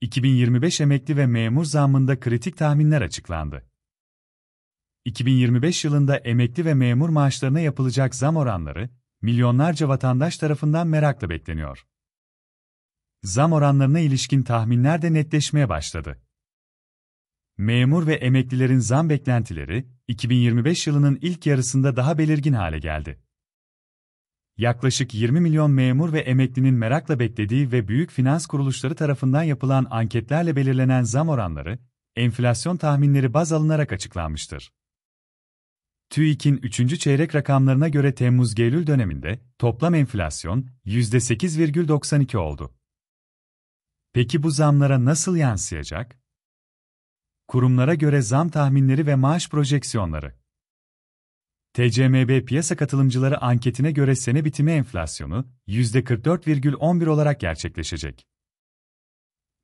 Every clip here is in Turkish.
2025 emekli ve memur zammında kritik tahminler açıklandı. 2025 yılında emekli ve memur maaşlarına yapılacak zam oranları, milyonlarca vatandaş tarafından merakla bekleniyor. Zam oranlarına ilişkin tahminler de netleşmeye başladı. Memur ve emeklilerin zam beklentileri, 2025 yılının ilk yarısında daha belirgin hale geldi yaklaşık 20 milyon memur ve emeklinin merakla beklediği ve büyük finans kuruluşları tarafından yapılan anketlerle belirlenen zam oranları, enflasyon tahminleri baz alınarak açıklanmıştır. TÜİK'in 3. çeyrek rakamlarına göre Temmuz-Eylül döneminde toplam enflasyon %8,92 oldu. Peki bu zamlara nasıl yansıyacak? Kurumlara göre zam tahminleri ve maaş projeksiyonları TCMB piyasa katılımcıları anketine göre sene bitimi enflasyonu %44,11 olarak gerçekleşecek.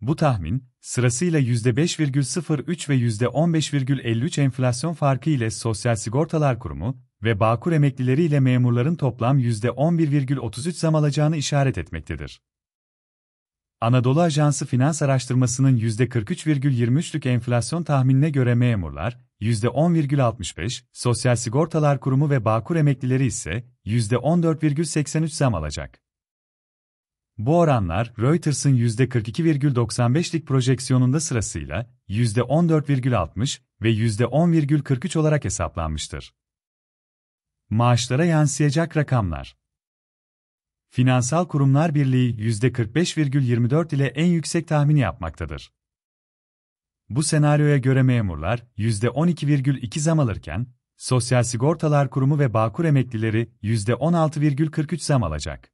Bu tahmin, sırasıyla %5,03 ve %15,53 enflasyon farkı ile Sosyal Sigortalar Kurumu ve Bağkur emeklileri ile memurların toplam %11,33 zam alacağını işaret etmektedir. Anadolu Ajansı Finans Araştırması'nın %43,23'lük enflasyon tahminine göre memurlar, %10,65, Sosyal Sigortalar Kurumu ve Bağkur emeklileri ise %14,83 zam alacak. Bu oranlar Reuters'ın %42,95'lik projeksiyonunda sırasıyla %14,60 ve %10,43 olarak hesaplanmıştır. Maaşlara yansıyacak rakamlar Finansal Kurumlar Birliği %45,24 ile en yüksek tahmini yapmaktadır. Bu senaryoya göre memurlar %12,2 zam alırken, Sosyal Sigortalar Kurumu ve Bağkur emeklileri %16,43 zam alacak.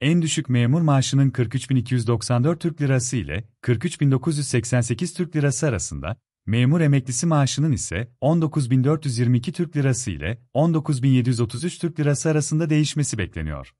En düşük memur maaşının 43.294 Türk Lirası ile 43.988 Türk Lirası arasında, Memur emeklisi maaşının ise 19.422 Türk Lirası ile 19.733 Türk Lirası arasında değişmesi bekleniyor.